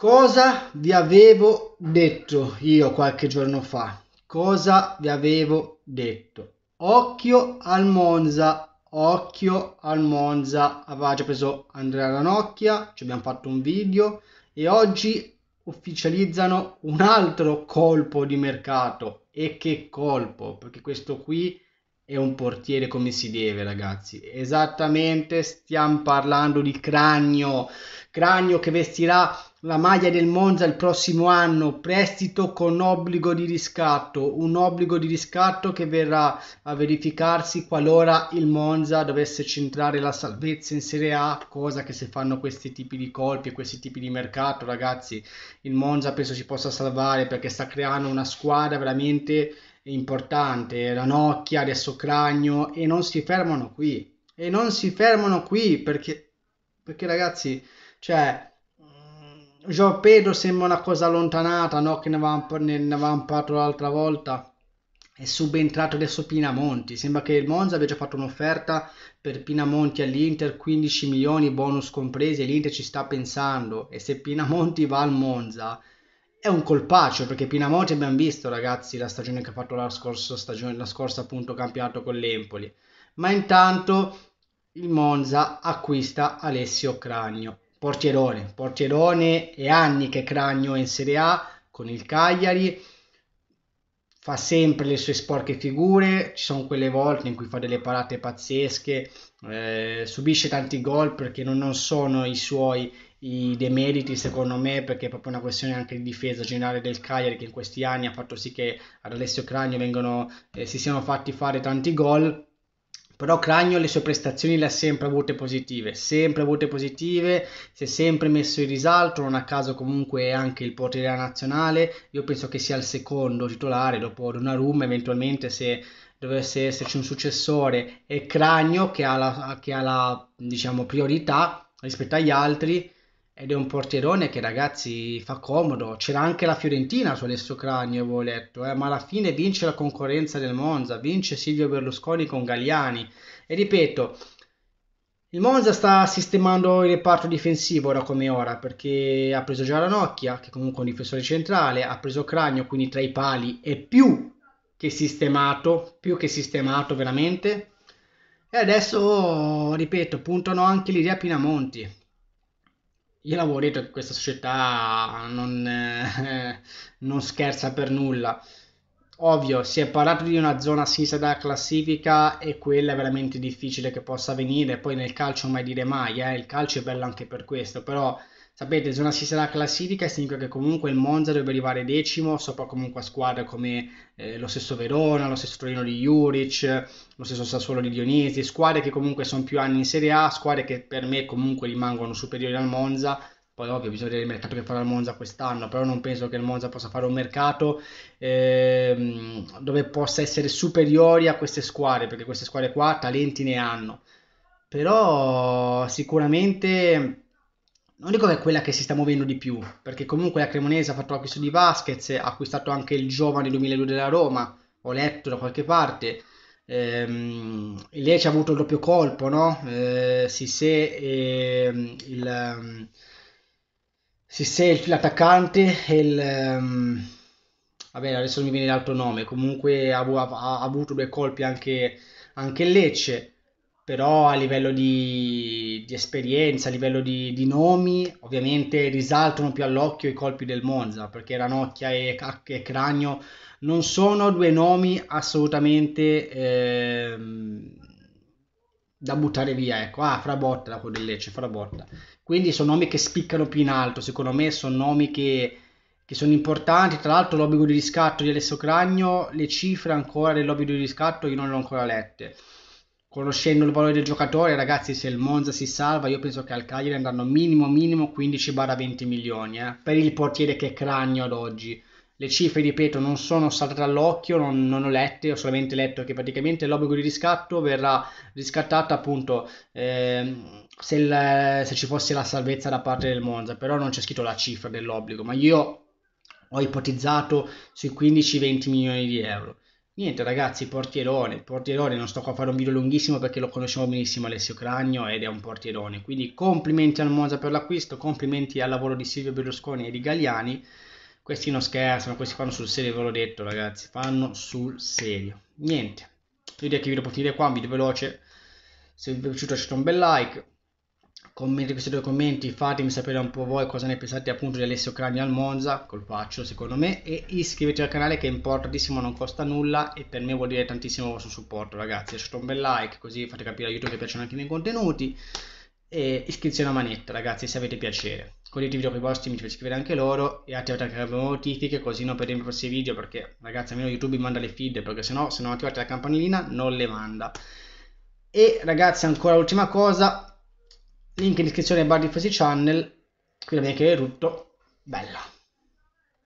Cosa vi avevo detto io qualche giorno fa? Cosa vi avevo detto? Occhio al Monza, occhio al Monza. Aveva già preso Andrea Ranocchia, ci abbiamo fatto un video e oggi ufficializzano un altro colpo di mercato. E che colpo, perché questo qui è un portiere come si deve, ragazzi. Esattamente, stiamo parlando di Cragno. Cragno che vestirà la maglia del Monza il prossimo anno, prestito con obbligo di riscatto, un obbligo di riscatto che verrà a verificarsi qualora il Monza dovesse centrare la salvezza in Serie A, cosa che se fanno questi tipi di colpi e questi tipi di mercato, ragazzi, il Monza penso si possa salvare perché sta creando una squadra veramente importante, Ranocchia, adesso Cragno e non si fermano qui. E non si fermano qui perché, perché ragazzi, cioè João sembra una cosa allontanata, no? che ne avevamo, ne, ne avevamo parlato l'altra volta. È subentrato adesso Pinamonti. Sembra che il Monza abbia già fatto un'offerta per Pinamonti all'Inter, 15 milioni bonus compresi, e l'Inter ci sta pensando. E se Pinamonti va al Monza è un colpaccio, perché Pinamonti abbiamo visto, ragazzi, la stagione che ha fatto la scorsa stagione, la scorsa appunto campionato con l'Empoli. Ma intanto il Monza acquista Alessio Cragno Portierone. Portierone è anni che Cragno è in Serie A con il Cagliari, fa sempre le sue sporche figure, ci sono quelle volte in cui fa delle parate pazzesche, eh, subisce tanti gol perché non, non sono i suoi i demeriti secondo me perché è proprio una questione anche di difesa generale del Cagliari che in questi anni ha fatto sì che ad Alessio Cragno vengano, eh, si siano fatti fare tanti gol però Cragno le sue prestazioni le ha sempre avute positive, sempre avute positive, si è sempre messo in risalto, non a caso comunque anche il portiere nazionale, io penso che sia il secondo titolare dopo Donnarumma, eventualmente se dovesse esserci un successore è Cragno che ha la, che ha la diciamo, priorità rispetto agli altri, ed è un portierone che ragazzi fa comodo. C'era anche la Fiorentina su Alessio Cragno, avevo letto, eh? ma alla fine vince la concorrenza del Monza, vince Silvio Berlusconi con Gagliani. E ripeto, il Monza sta sistemando il reparto difensivo ora come ora perché ha preso già Giaranocchia, che comunque è un difensore centrale, ha preso Cragno, quindi tra i pali è più che sistemato, più che sistemato veramente. E adesso, ripeto, puntano anche l'idea Pinamonti io lavoro dietro che questa società non, eh, non scherza per nulla. Ovvio, si è parlato di una zona sinistra della classifica e quella è veramente difficile che possa venire. Poi nel calcio mai dire mai, eh? il calcio è bello anche per questo, però Sapete, se una si la classifica significa che comunque il Monza dovrebbe arrivare decimo sopra comunque a squadre come eh, lo stesso Verona, lo stesso Torino di Juric, lo stesso Sassuolo di Dionisi, squadre che comunque sono più anni in Serie A, squadre che per me comunque rimangono superiori al Monza. Poi ovvio bisogna vedere il mercato che farà il Monza quest'anno, però non penso che il Monza possa fare un mercato ehm, dove possa essere superiori a queste squadre, perché queste squadre qua talenti ne hanno. Però sicuramente non dico che è quella che si sta muovendo di più, perché comunque la Cremonese ha fatto l'acquisto di Vasquez, ha acquistato anche il giovane 2002 della Roma, ho letto da qualche parte, ehm, lei ci ha avuto il doppio colpo, no? Eh, Sissé e ehm, il... Ehm, Sissé l'attaccante e il... Um, vabbè, adesso non mi viene l'altro nome, comunque ha, ha, ha avuto due colpi anche, anche Lecce, però a livello di, di esperienza, a livello di, di, nomi, ovviamente risaltano più all'occhio i colpi del Monza, perché Ranocchia e, e Cragno non sono due nomi assolutamente eh, da buttare via, ecco, ah, fra Frabotta, la fra botta. Quindi sono nomi che spiccano più in alto, secondo me sono nomi che che sono importanti. Tra l'altro, l'obbligo di riscatto di Alessio Cragno, le cifre ancora dell'obbligo di riscatto io non le ho ancora lette conoscendo il valore del giocatore, ragazzi, se il Monza si salva, io penso che al Cagliari andranno minimo minimo 15-20 milioni eh, per il portiere che è cragno ad oggi. Le cifre, ripeto, non sono saltate all'occhio, non, non, ho lette, ho solamente letto che praticamente l'obbligo di riscatto verrà riscattata appunto eh, se, il, se ci fosse la salvezza da parte del Monza, però non c'è scritto la cifra dell'obbligo, ma io ho ipotizzato sui 15-20 milioni di euro. Niente ragazzi, portierone, portierone, non sto qua a fare un video lunghissimo perché lo conosciamo benissimo Alessio Cragno ed è un portierone, quindi complimenti al Monza per l'acquisto, complimenti al lavoro di Silvio Berlusconi e di Galliani, questi non scherzano, questi fanno sul serio, ve l'ho detto ragazzi, fanno sul serio. Niente, io direi che vi devo finire qua, un video veloce, se vi è piaciuto lasciate un bel like, commentate questi due commenti, fatemi sapere un po' voi cosa ne pensate appunto di Alessio Cragno al Monza, col faccio secondo me, e iscrivetevi al canale che è importantissimo, non costa nulla e per me vuol dire tantissimo il vostro supporto ragazzi, lasciate un bel like così fate capire a YouTube che piacciono anche i miei contenuti e iscrizione a manetta ragazzi se avete piacere, condividete i video con i vostri amici per iscrivere anche loro e attivate anche le notifiche così non perdete i prossimi video perché ragazzi almeno YouTube vi manda le feed perché se no se non attivate la campanellina non le manda. E ragazzi ancora l'ultima cosa, link in descrizione bar di Fuzzy Channel qui la mia che è tutto bella